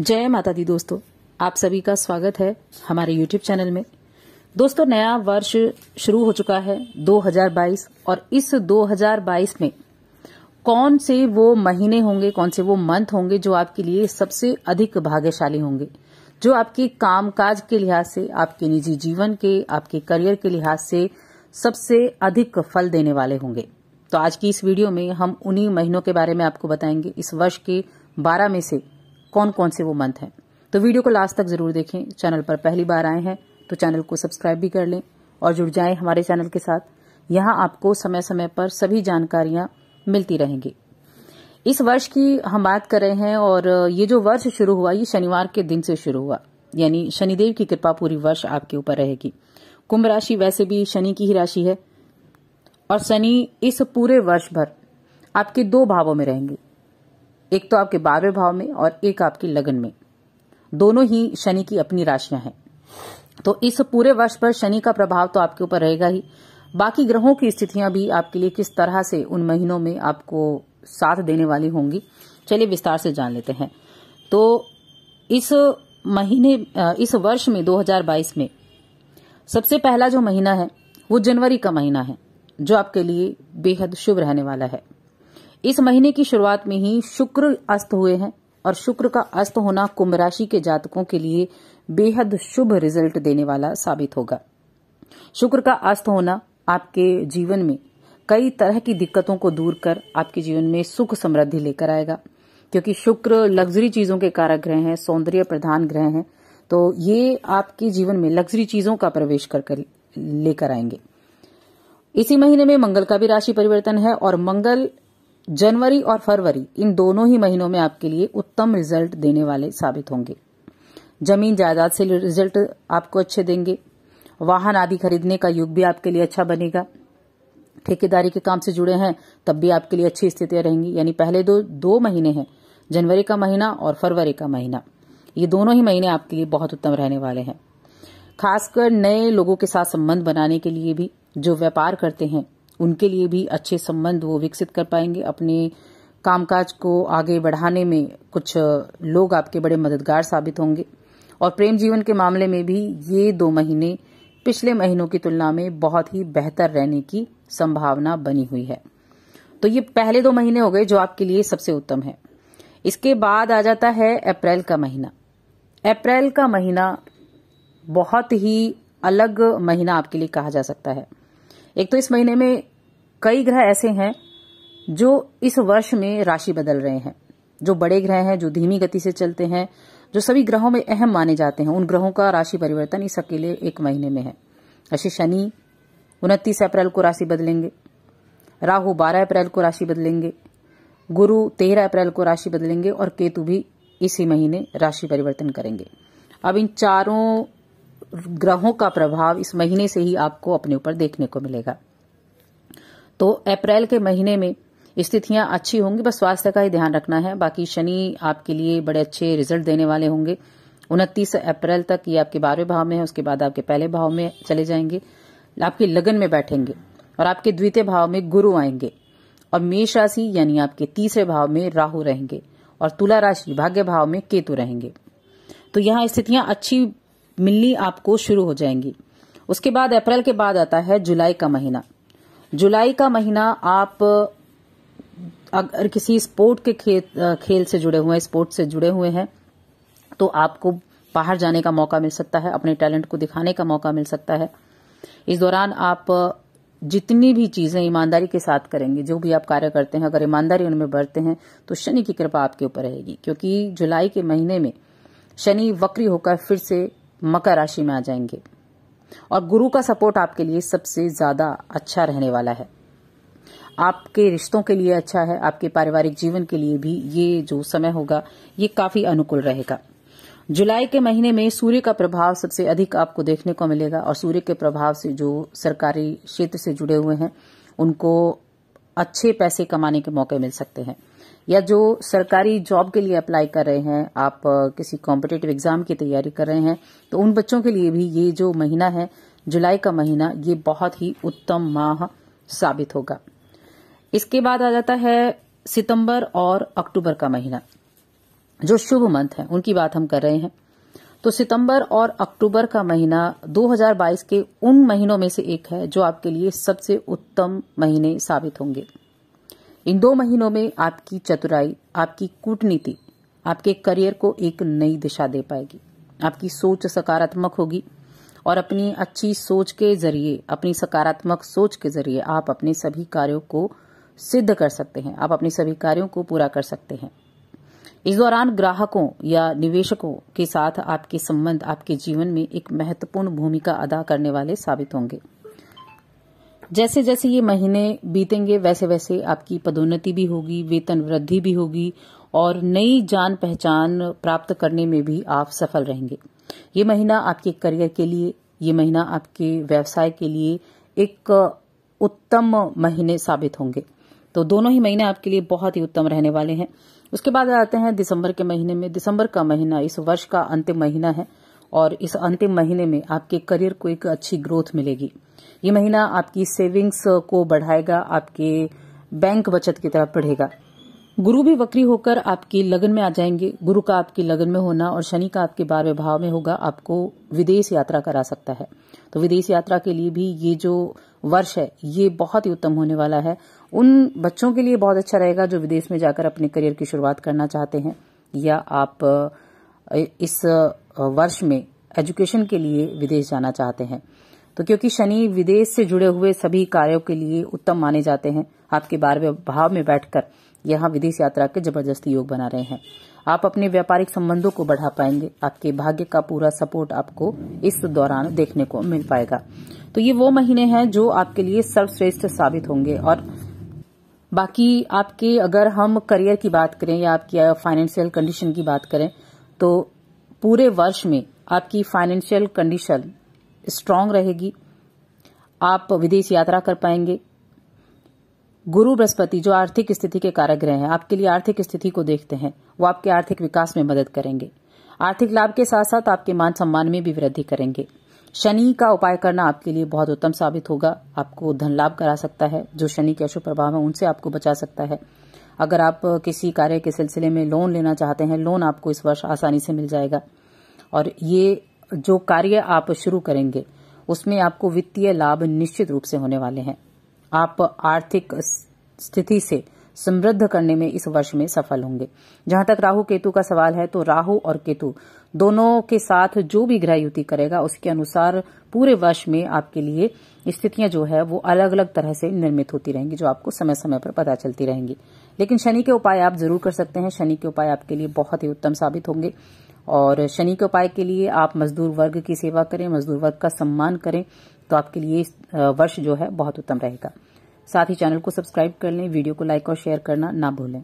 जय माता दी दोस्तों आप सभी का स्वागत है हमारे YouTube चैनल में दोस्तों नया वर्ष शुरू हो चुका है 2022 और इस 2022 में कौन से वो महीने होंगे कौन से वो मंथ होंगे जो आपके लिए सबसे अधिक भाग्यशाली होंगे जो आपके कामकाज के लिहाज से आपके निजी जीवन के आपके करियर के लिहाज से सबसे अधिक फल देने वाले होंगे तो आज की इस वीडियो में हम उन्हीं महीनों के बारे में आपको बताएंगे इस वर्ष के बारह में से कौन कौन से वो मंथ हैं तो वीडियो को लास्ट तक जरूर देखें चैनल पर पहली बार आए हैं तो चैनल को सब्सक्राइब भी कर लें और जुड़ जाएं हमारे चैनल के साथ यहां आपको समय समय पर सभी जानकारियां मिलती रहेंगी इस वर्ष की हम बात कर रहे हैं और ये जो वर्ष शुरू हुआ ये शनिवार के दिन से शुरू हुआ यानी शनिदेव की कृपा पूरी वर्ष आपके ऊपर रहेगी कुंभ राशि वैसे भी शनि की ही राशि है और शनि इस पूरे वर्ष भर आपके दो भावों में रहेंगे एक तो आपके बारहवें भाव में और एक आपकी लगन में दोनों ही शनि की अपनी राशियां हैं तो इस पूरे वर्ष पर शनि का प्रभाव तो आपके ऊपर रहेगा ही बाकी ग्रहों की स्थितियां भी आपके लिए किस तरह से उन महीनों में आपको साथ देने वाली होंगी चलिए विस्तार से जान लेते हैं तो इस महीने इस वर्ष में 2022 में सबसे पहला जो महीना है वो जनवरी का महीना है जो आपके लिए बेहद शुभ रहने वाला है इस महीने की शुरुआत में ही शुक्र अस्त हुए हैं और शुक्र का अस्त होना कुंभ राशि के जातकों के लिए बेहद शुभ रिजल्ट देने वाला साबित होगा शुक्र का अस्त होना आपके जीवन में कई तरह की दिक्कतों को दूर कर आपके जीवन में सुख समृद्धि लेकर आएगा क्योंकि शुक्र लग्जरी चीजों के कारक ग्रह हैं सौंदर्य प्रधान ग्रह हैं तो ये आपके जीवन में लग्जरी चीजों का प्रवेश कर, कर लेकर आएंगे इसी महीने में मंगल का भी राशि परिवर्तन है और मंगल जनवरी और फरवरी इन दोनों ही महीनों में आपके लिए उत्तम रिजल्ट देने वाले साबित होंगे जमीन जायदाद से रिजल्ट आपको अच्छे देंगे वाहन आदि खरीदने का युग भी आपके लिए अच्छा बनेगा ठेकेदारी के काम से जुड़े हैं तब भी आपके लिए अच्छी स्थितियां रहेंगी यानी पहले दो दो महीने हैं जनवरी का महीना और फरवरी का महीना ये दोनों ही महीने आपके लिए बहुत उत्तम रहने वाले हैं खासकर नए लोगों के साथ संबंध बनाने के लिए भी जो व्यापार करते हैं उनके लिए भी अच्छे संबंध वो विकसित कर पाएंगे अपने कामकाज को आगे बढ़ाने में कुछ लोग आपके बड़े मददगार साबित होंगे और प्रेम जीवन के मामले में भी ये दो महीने पिछले महीनों की तुलना में बहुत ही बेहतर रहने की संभावना बनी हुई है तो ये पहले दो महीने हो गए जो आपके लिए सबसे उत्तम है इसके बाद आ जाता है अप्रैल का महीना अप्रैल का महीना बहुत ही अलग महीना आपके लिए कहा जा सकता है एक तो इस महीने में कई ग्रह ऐसे हैं जो इस वर्ष में राशि बदल रहे हैं जो बड़े ग्रह हैं जो धीमी गति से चलते हैं जो सभी ग्रहों में अहम माने जाते हैं उन ग्रहों का राशि परिवर्तन इस अकेले एक महीने में है ऐसे शनि उनतीस अप्रैल को राशि बदलेंगे राहु बारह अप्रैल को राशि बदलेंगे गुरु तेरह अप्रैल को राशि बदलेंगे और केतु भी इसी महीने राशि परिवर्तन करेंगे अब इन चारों ग्रहों का प्रभाव इस महीने से ही आपको अपने ऊपर देखने को मिलेगा तो अप्रैल के महीने में स्थितियां अच्छी होंगी बस स्वास्थ्य का ही ध्यान रखना है बाकी शनि आपके लिए बड़े अच्छे रिजल्ट देने वाले होंगे उनतीस अप्रैल तक ये आपके बारहवें भाव में है उसके बाद आपके पहले भाव में चले जाएंगे आपके लगन में बैठेंगे और आपके द्वितीय भाव में गुरु आएंगे और मेष राशि यानी आपके तीसरे भाव में राहु रहेंगे और तुला राशि भाग्य भाव में केतु रहेंगे तो यहाँ स्थितियां अच्छी मिलनी आपको शुरू हो जाएंगी उसके बाद अप्रैल के बाद आता है जुलाई का महीना जुलाई का महीना आप अगर किसी स्पोर्ट के खेल खेल से जुड़े हुए हैं स्पोर्ट से जुड़े हुए हैं तो आपको बाहर जाने का मौका मिल सकता है अपने टैलेंट को दिखाने का मौका मिल सकता है इस दौरान आप जितनी भी चीजें ईमानदारी के साथ करेंगे जो भी आप कार्य करते हैं अगर ईमानदारी उनमें बढ़ते हैं तो शनि की कृपा आपके ऊपर रहेगी क्योंकि जुलाई के महीने में शनि वक्री होकर फिर से मकर राशि में आ जाएंगे और गुरु का सपोर्ट आपके लिए सबसे ज्यादा अच्छा रहने वाला है आपके रिश्तों के लिए अच्छा है आपके पारिवारिक जीवन के लिए भी ये जो समय होगा ये काफी अनुकूल रहेगा जुलाई के महीने में सूर्य का प्रभाव सबसे अधिक आपको देखने को मिलेगा और सूर्य के प्रभाव से जो सरकारी क्षेत्र से जुड़े हुए हैं उनको अच्छे पैसे कमाने के मौके मिल सकते हैं या जो सरकारी जॉब के लिए अप्लाई कर रहे हैं आप किसी कॉम्पिटेटिव एग्जाम की तैयारी कर रहे हैं तो उन बच्चों के लिए भी ये जो महीना है जुलाई का महीना ये बहुत ही उत्तम माह साबित होगा इसके बाद आ जाता है सितंबर और अक्टूबर का महीना जो शुभ मंथ है उनकी बात हम कर रहे हैं तो सितंबर और अक्टूबर का महीना 2022 के उन महीनों में से एक है जो आपके लिए सबसे उत्तम महीने साबित होंगे इन दो महीनों में आपकी चतुराई आपकी कूटनीति आपके करियर को एक नई दिशा दे पाएगी आपकी सोच सकारात्मक होगी और अपनी अच्छी सोच के जरिए अपनी सकारात्मक सोच के जरिए आप अपने सभी कार्यों को सिद्ध कर सकते हैं आप अपने सभी कार्यों को पूरा कर सकते हैं इस दौरान ग्राहकों या निवेशकों के साथ आपके संबंध आपके जीवन में एक महत्वपूर्ण भूमिका अदा करने वाले साबित होंगे जैसे जैसे ये महीने बीतेंगे वैसे वैसे आपकी पदोन्नति भी होगी वेतन वृद्धि भी होगी और नई जान पहचान प्राप्त करने में भी आप सफल रहेंगे ये महीना आपके करियर के लिए ये महीना आपके व्यवसाय के लिए एक उत्तम महीने साबित होंगे तो दोनों ही महीने आपके लिए बहुत ही उत्तम रहने वाले हैं उसके बाद आते हैं दिसंबर के महीने में दिसंबर का महीना इस वर्ष का अंतिम महीना है और इस अंतिम महीने में आपके करियर को एक अच्छी ग्रोथ मिलेगी ये महीना आपकी सेविंग्स को बढ़ाएगा आपके बैंक बचत की तरफ बढ़ेगा गुरु भी वक्री होकर आपकी लगन में आ जाएंगे गुरु का आपकी लगन में होना और शनि का आपके बारहवें भाव में होगा आपको विदेश यात्रा करा सकता है तो विदेश यात्रा के लिए भी ये जो वर्ष है ये बहुत ही उत्तम होने वाला है उन बच्चों के लिए बहुत अच्छा रहेगा जो विदेश में जाकर अपने करियर की शुरुआत करना चाहते हैं या आप इस वर्ष में एजुकेशन के लिए विदेश जाना चाहते हैं तो क्योंकि शनि विदेश से जुड़े हुए सभी कार्यों के लिए उत्तम माने जाते हैं आपके बारहवें भाव में बैठकर यहाँ विदेश यात्रा के जबरदस्त योग बना रहे हैं आप अपने व्यापारिक संबंधों को बढ़ा पाएंगे आपके भाग्य का पूरा सपोर्ट आपको इस दौरान देखने को मिल पाएगा तो ये वो महीने हैं जो आपके लिए सर्वश्रेष्ठ साबित होंगे और बाकी आपके अगर हम करियर की बात करें या आपकी फाइनेंशियल कंडीशन की बात करें तो पूरे वर्ष में आपकी फाइनेंशियल कंडीशन स्ट्रांग रहेगी आप विदेश यात्रा कर पाएंगे गुरु बृहस्पति जो आर्थिक स्थिति के कारागृह हैं आपके लिए आर्थिक स्थिति को देखते हैं वो आपके आर्थिक विकास में मदद करेंगे आर्थिक लाभ के साथ साथ आपके मान सम्मान में भी वृद्धि करेंगे शनि का उपाय करना आपके लिए बहुत उत्तम साबित होगा आपको धन लाभ करा सकता है जो शनि के अशुभ प्रभाव है उनसे आपको बचा सकता है अगर आप किसी कार्य के सिलसिले में लोन लेना चाहते हैं लोन आपको इस वर्ष आसानी से मिल जाएगा और ये जो कार्य आप शुरू करेंगे उसमें आपको वित्तीय लाभ निश्चित रूप से होने वाले हैं आप आर्थिक स्थिति से समृद्ध करने में इस वर्ष में सफल होंगे जहां तक राहु केतु का सवाल है तो राहु और केतु दोनों के साथ जो भी ग्रह युति करेगा उसके अनुसार पूरे वर्ष में आपके लिए स्थितियां जो है वो अलग अलग तरह से निर्मित होती रहेंगी जो आपको समय समय पर पता चलती रहेंगी लेकिन शनि के उपाय आप जरूर कर सकते हैं शनि के उपाय आपके लिए बहुत ही उत्तम साबित होंगे और शनि के उपाय के लिए आप मजदूर वर्ग की सेवा करें मजदूर वर्ग का सम्मान करें तो आपके लिए वर्ष जो है बहुत उत्तम रहेगा साथ ही चैनल को सब्सक्राइब कर लें वीडियो को लाइक और शेयर करना ना भूलें